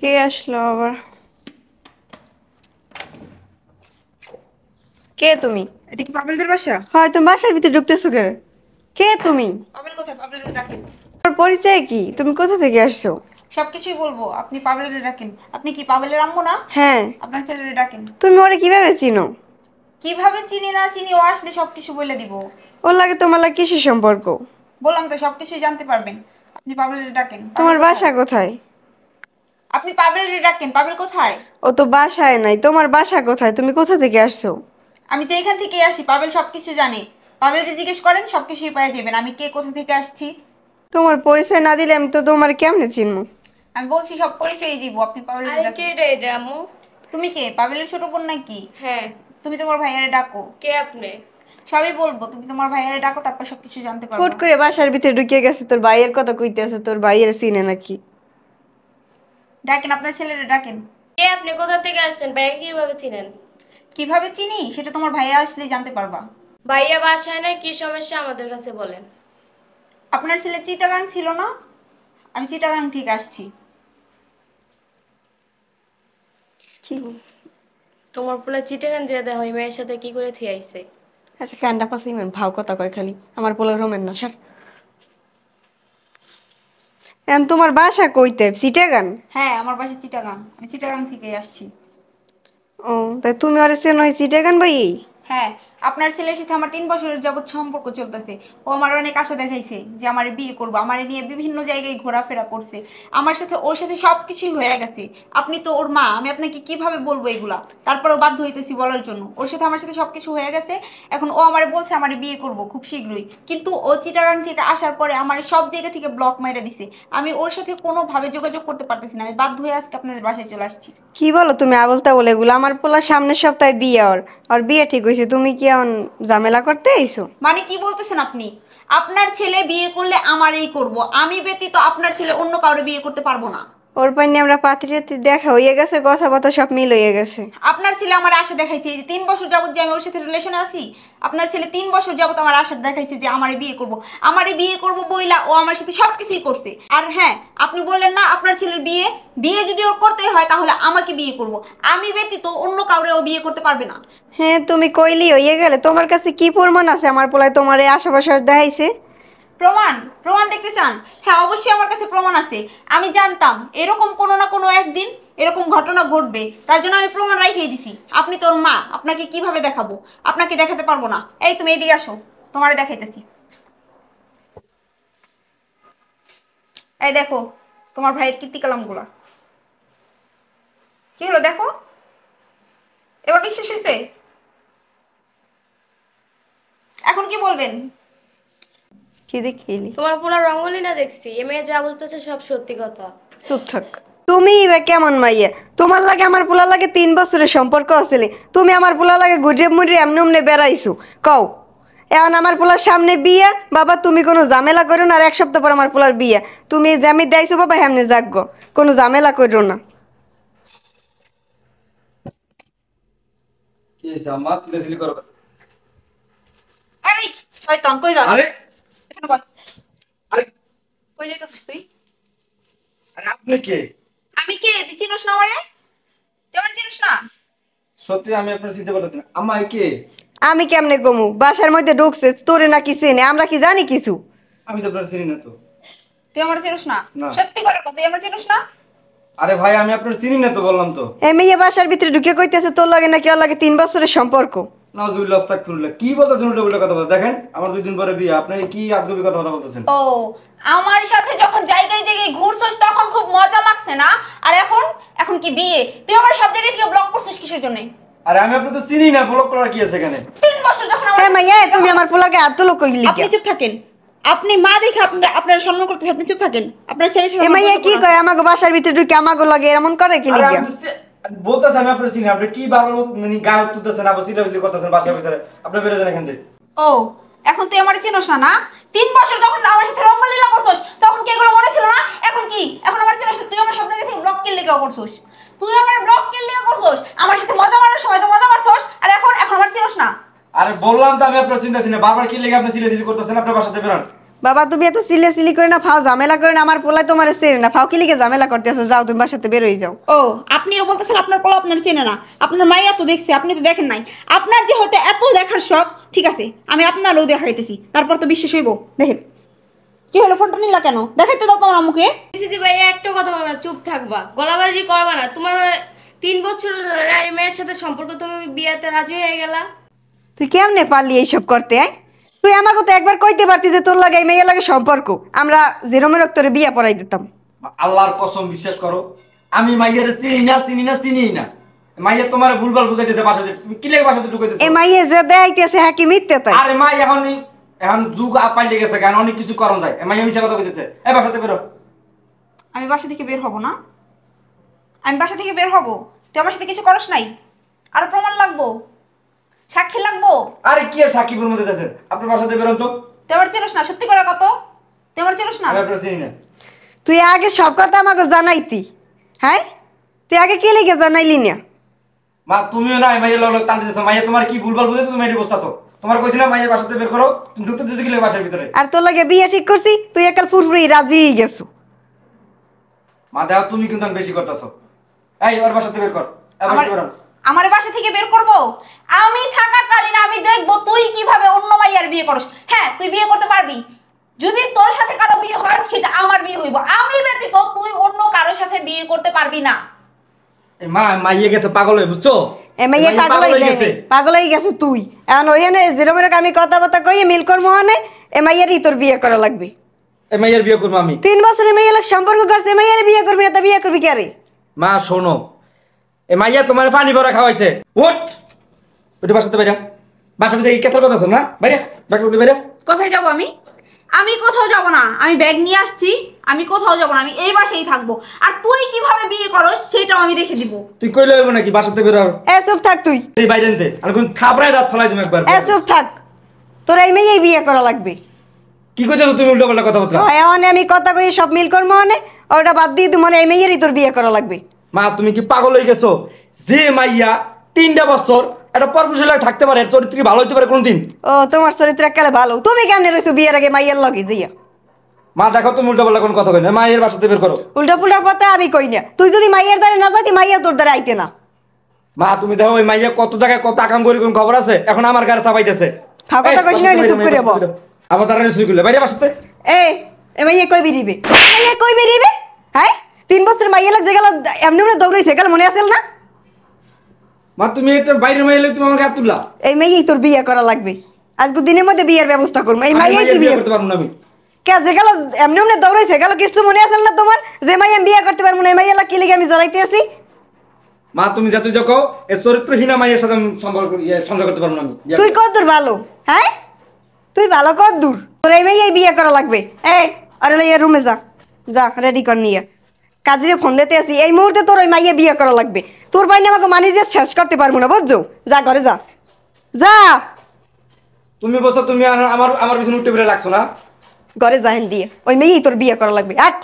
কে আসলো আবার কে তুমি এটা কি পাবেলদের বাসা হয় তুমি বাসার ভিতরে ঢুকতেছো কে কে তুমি পাবল কোথায় পাবল ডাকেন তোর পরিচয় কি তুমি কোথা থেকে আসছো সবকিছুই বলবো আপনি পাবেলের ডাকেন আপনি কি পাবলের আম্মু না হ্যাঁ আপনার ছেলের ডাকেন তুমি ওরে কিভাবে চিনো কিভাবে চিনি না চিনি ও আসলে সবকিছু বলে দিব ওর লাগে তোমার লাগে কিসের সম্পর্ক বললাম তো সবকিছুই জানতে পারবেন আপনি পাবেলের ডাকেন তোমার বাসা কোথায় আপনি পাবেল ডাকেন পাবেল কোথায় ও তো বাসায় নাই তোমার বাসা কোথায় তুমি কোথা থেকে আসছো আমি যে এখান থেকে আসি পাবেল সবকিছু জানে পাবেলকে জিজ্ঞেস করেন সবকিছুই পেয়ে যাবেন আমি কে কোথা থেকে আসছি তোমার পরিচয় না দিলে আমি তো তোমার কেমনে চিনবো আমি বলছি সব পরিচয়ই দিব আপনি পাবেল আরে কে রে এটা তুমি কে পাবেলের ছোট বোন নাকি হ্যাঁ তুমি তোমার ভাইয়ারে ডাকো কে আপনি সবই বলবো তুমি তোমার ভাইয়ারে ডাকো তারপর সবকিছু জানতে পারবে ফুট করে বাসার ভিতরে ঢুকে গেছে তোর ভাইয়ের কথা কইতে আছে তোর ভাইয়ের সিনে নাকি ডাকেন আপনার ছেলেটা ডাকেন কে আপনি কোথা থেকে আসছেন ভাইয়া কিভাবে চিনেন কিভাবে চিনি সেটা তোমার ভাইয়া আসলে জানতে পারবা ভাইয়া বাসায় নাই কি সমস্যা আমাদের কাছে বলেন আপনার ছেলে চিটাগাং ছিল না আমি চিটাগাং থেকে আসছি তোমার পোলে চিটাগাং যে দেখ ওই মেয়ের সাথে কি করে থুই আইছে একটা কান্ডা পাশে ভাও কথা কয় খালি আমার পোলে রোমেন না স্যার এখন তোমার বাসা কইতে চিটাগান হ্যাঁ আমার বাসা চিটাগান আমি চিটাগান থেকে আসছি ও তাই তুমি আরে চেনো চিটাগান ভাই হ্যাঁ আপনার ছেলের সাথে আমার তিন বছরের যাবৎ সম্পর্ক চলতেছে ও আমার অনেক আশা দেখাইছে যে আমার বিয়ে করবো আমার নিয়ে বিভিন্ন জায়গায় ঘোরাফেরা করছে আমার সাথে ওর সাথে সব কিছুই হয়ে গেছে আপনি তো ওর মা আমি আপনাকে কিভাবে বলবো এগুলা তারপরেও বাধ্য হইতেছি বলার জন্য ওর সাথে আমার সাথে সব কিছু হয়ে গেছে এখন ও আমার বলছে আমার বিয়ে করব খুব শীঘ্রই কিন্তু ও চিটাগাং থেকে আসার পরে আমার সব জায়গা থেকে ব্লক মেরে দিছে আমি ওর সাথে কোনোভাবে যোগাযোগ করতে পারতেছি না আমি বাধ্য হয়ে আজকে আপনাদের বাসায় চলে আসছি কি বলো তুমি আবলতা বলে এগুলো আমার পোলার সামনের সপ্তাহে বিয়ে ওর আর বিয়ে ঠিক হয়েছে তুমি কি অন ঝামেলা করতে এইসো মানে কি বলতেছেন আপনি আপনার ছেলে বিয়ে করলে আমারই করব আমি ব্যতীত আপনার ছেলে অন্য কারো বিয়ে করতে পারবো না ওর পাইনি আমরা পাত্রীতে দেখা হয়ে গেছে কথা কথা সব মিল হয়ে গেছে আপনার ছেলে আমার আশা দেখাইছে যে তিন বছর যাবত যে আমি ওর সাথে রিলেশন আছি আপনার ছেলে তিন বছর যাবত আমার আশা দেখাইছে যে আমারে বিয়ে করব আমারে বিয়ে করব বইলা ও আমার সাথে সব কিছুই করছে আর হ্যাঁ আপনি বললেন না আপনার ছেলের বিয়ে বিয়ে যদি ও করতে হয় তাহলে আমাকে বিয়ে করব আমি ব্যতীত অন্য কাউরে ও বিয়ে করতে পারবে না হ্যাঁ তুমি কইলি হয়ে গেলে তোমার কাছে কি প্রমাণ আছে আমার পোলায় তোমার এই আশেপাশে দেখাইছে প্রমাণ প্রমাণ দেখতে চান হ্যাঁ অবশ্যই আমার কাছে প্রমাণ আছে আমি জানতাম এরকম কোনো না কোনো একদিন এরকম ঘটনা ঘটবে তার জন্য আমি প্রমাণ রাখিয়ে দিছি আপনি তোর মা আপনাকে কিভাবে দেখাবো আপনাকে দেখাতে পারবো না এই তুমি এদিকে আসো তোমারে দেখাইতেছি এই দেখো তোমার ভাইয়ের কীর্তিকালামগুলা কি হলো দেখো এবার বিশ্বাস হয়েছে এখন কি বলবেন কি দেখিলি তোমার পুরো দেখছি এ মেয়ে যা বলতেছে সব সত্যি কথা কেমন তোমার লাগে আমার পোলা লাগে তিন বছরের সম্পর্ক আসলে তুমি আমার পোলা লাগে গুজরে মুড়ে এমনি এমনি বেড়াইছো কও এখন আমার পোলার সামনে বিয়ে বাবা তুমি কোনো ঝামেলা করো না আর এক সপ্তাহ পর আমার পোলার বিয়ে তুমি জ্যামি দেয়ছো বাবা হেমনে যাগ্য কোনো ঝামেলা করো না কি জামা করো শয়তান কই যাস আরে আমি কেমনে বাসার মধ্যে ঢুকছে তোরে নাকি চেনে আমরা কি জানি কিছু আমি তো চিনি না তো তুই না সত্যি তুই না আরে ভাই আমি আপনার চিনি না তো বললাম তো এমএ বাসার ভিতরে ঢুকে কইতেছে তোর লাগে নাকি ওর লাগে তিন বছরের সম্পর্ক আস্তাগফিরুল্লাহ কি বলতেছেন উল্টো উল্টো কথা দেখেন আমার দুই দিন পরে বিয়ে আপনি কি আজগবি কথা বলতেছেন ও আমার সাথে যখন জায়গায় জায়গায় ঘুরছস তখন খুব মজা লাগছে না আর এখন এখন কি বিয়ে তুই আমার সব থেকে ব্লক করছিস কিসের জন্য আরে আমি আপনাকে তো চিনি না ব্লক করার কি আছে এখানে তিন বছর যখন আমার মাইয়া তুমি আমার পোলাকে এত লোক কইলি আপনি চুপ থাকেন আপনি মা দেখে আপনার আপনারা সম্মান করতে আপনি চুপ থাকেন আপনার ছেলে সাথে মাইয়া কি কয় আমাকে বাসার ভিতরে ঢুকে আমাকে লাগে এমন করে কি লিগা বলতেছে আমি চিনি আপনি কি মানে তুলতেছেন বাসার ভিতরে আপনি বেরো যান এখান ও এখন তুই আমার চিনোস না না তিন বছর যখন আমার সাথে রঙ্গ লীলা তখন কি এগুলো মনে ছিল না এখন কি এখন আমার চিনোস তুই আমার সব জায়গা থেকে ব্লক কিল লিখে করছস তুই আমার ব্লক কিল লেগে করছস আমার সাথে মজা মারার সময় তো মজা মারছস আর এখন এখন আমার চিনোস না আরে বললাম তো আমি আপনার চিন্তা চিনি বারবার কি লেগে আপনি চিলে চিলি করতেছেন আপনার বাসাতে বেরোন বাবা তুমি এত সিলে সিলি করে না ফাও ঝামেলা করে না আমার পোলায় তোমার চেনে না ফাও কিলিকে ঝামেলা করতে আসো যাও তুমি বাসাতে বেরোই যাও ও ও বলতেছেন আপনার পোলা আপনার চেনে না আপনার মাইয়া তো দেখছে আপনি তো দেখেন নাই আপনার যে হতে এত দেখার শখ ঠিক আছে আমি আপনার ও দেখাইতেছি তারপর তো বিশ্বাস হইব দেখেন কি হলো ফোনটা নিলা কেন দেখাইতে দাও তোমার আম্মুকে দিদি ভাই একটা কথা বলবা চুপ থাকবা গলাবাজি করবা না তোমার তিন বছর মেয়ের সাথে সম্পর্ক তুমি বিয়েতে রাজি হয়ে গেলা তুই কেমনে পারলি এইসব করতে আয় তুই আমাকে তো একবার কইতে পারতি যে তোর লাগে এই মেয়ের লাগে সম্পর্ক আমরা জেরমের অক্তরে বিয়া পড়াই দিতাম আল্লাহর কসম বিশ্বাস করো আমি মাইয়ের চিনি না চিনি না চিনি না মাইয়া তোমার ভুলভাল বুঝাই দিতে বাসা কি লাগে বাসাতে ঢুকে দিতে এ মাইয়ে যে দেখাইতেছে হ্যাঁ কি মিথ্যে তাই আরে মাই এখন এখন যুগ আপাই গেছে কারণ অনেক কিছু করণ যায় এ মাইয়া মিছা কথা কইতেছে এ বাসাতে বেরো আমি বাসা থেকে বের হব না আমি বাসা থেকে বের হব তুই আমার সাথে কিছু করস নাই আর প্রমাণ লাগবো কি আর সাকিবের মধ্যে আছেন আপনার বাসা বেরোন তো তোমার চিনস না সত্যি করে কত তোমার চিনস না আমি আপনার চিনি না তুই আগে সব কথা আমাকে জানাইতি হ্যাঁ তুই আগে কে লিখে জানাইলি না মা তুমিও না মাইয়া লগ লগ টানতে মাইয়া তোমার কি ভুলভাল বুঝে তুমি এটা বসতাছো তোমার কইছিলাম মাইয়া বাসাতে বের করো তুমি ঢুকতে দিছো কি বাসার ভিতরে আর তোর লাগে বিয়ে ঠিক করছি তুই একাল ফুরফুরি রাজি হই গেছো মা দাও তুমি কিন্তু বেশি করতাছো এই ওর বাসাতে বের কর আমার আমার বাসা থেকে বের করব আমি থাকাকালীন আমি দেখব তুই কিভাবে অন্য মাইয়ার বিয়ে করস হ্যাঁ তুই বিয়ে করতে পারবি যদি তোর সাথে কারো বিয়ে হয় সেটা আমার বিয়ে হইব আমি ব্যতীত তুই অন্য কারো সাথে বিয়ে করতে পারবি না মা মাইয়ে গেছে পাগল হয়ে বুঝছো পাগল গেছে পাগল গেছে তুই এখন আমি কই তোর বিয়ে করা লাগবে এমাইয়ের বিয়ে করবো আমি তিন বছর এমাইয়ের সম্পর্ক করছে এমাইয়ের বিয়ে করবি না তা বিয়ে করবি কে মা শোনো এ মাইয়া তোমার পানি ভরা খাওয়াইছে উঠ ওটা বাসাতে বাইরা বাসার মধ্যে কেতার কথা আছে না হ্যাঁ? বাইরা বাকি বাইরা কোথায় যাব আমি আমি কোথাও যাব না আমি ব্যাগ নিয়ে আসছি আমি কোথাও যাব না আমি এই বাসেই থাকবো আর তুই কিভাবে বিয়ে করস সেটাও আমি দেখে দিব তুই কইলে হইব নাকি বাসাতে বের হও এ থাক তুই এই বাইরেনতে আর কোন থাপড়ায় দাঁত ফলাই দিম একবার এ থাক তোর এই মেয়েই বিয়ে করা লাগবে কি কইছ তুমি উল্টো পাল্টা কথা বলছ হ্যাঁ আমি কথা কই সব মিল করমো মানে ওটা বাদ দিয়ে তুমি মানে এই মেয়েরই তোর বিয়ে করা লাগবে মা তুমি কি পাগল হয়ে গেছো যে মাইয়া তিনটা বছর এটা একটা লাগে থাকতে পারে চরিত্র ভালো হইতে পারে কোনদিন ও তোমার চরিত্র একেবারে ভালো তুমি কেমনে রইছো বিয়ের আগে মাইয়ার লগে যাইয়া মা দেখো তুমি উল্টা পাল্লা কোন কথা কই না মাইয়ের বাসাতে বের করো উল্টা পুল্টা কথা আমি কই না তুই যদি মাইয়ার দরে না যাইতি মাইয়া তোর দরে আইতে না মা তুমি দেখো ওই মাইয়া কত জায়গায় কত আকাম করি কোন খবর আছে এখন আমার গাড়ি চাপাইতেছে হা হ্যাঁ, কথা কইছ না চুপ করে বল আমার দ্বারা চুপ করলে বাইরে বাসাতে এ এ মাইয়া কই বেরিবে মাইয়া কই বেরিবে হ্যাঁ তিন বছর মাইয়া লাগছে গেল এমনি মনে দৌড়াইছে গেল মনে আসেল না মা তুমি একটা বাইরে মাইয়া লাগবে তুমি আমাকে তুললা এই মেয়েই তোর বিয়ে করা লাগবে আজকে দিনের মধ্যে বিয়ের ব্যবস্থা করবো এই মাইয়াই কি বিয়ে করতে পারবো না আমি কে যে গেল এমনি দৌড়াইছে গেল কিছু মনে আসেল না তোমার যে মাইয়া বিয়ে করতে পারবো না এই মাইয়া কি আমি জ্বলাইতে আছি মা তুমি যাতে মাইয়ের সাথে আমি সম্পর্ক ইয়ে, সংযোগ করতে পারবো না আমি তুই কত দূর ভালো হ্যাঁ তুই ভালো কত দূর তোর এই মেয়েই বিয়ে করা লাগবে এই আরে লাইয়া রুমে যা যা রেডি কর নিয়ে কাজে ফোন দিতে আছি এই মুহূর্তে তোর ওই মাইয়ে বিয়ে করা লাগবে তোর বাইনে আমাকে মানি যে শেষ করতে পারবো না বুঝছো যা ঘরে যা যা তুমি বসো তুমি আমার আমার পিছনে উঠতে বেড়ে লাগছো না ঘরে যাহেন দিয়ে ওই মেয়েই তোর বিয়ে করা লাগবে আট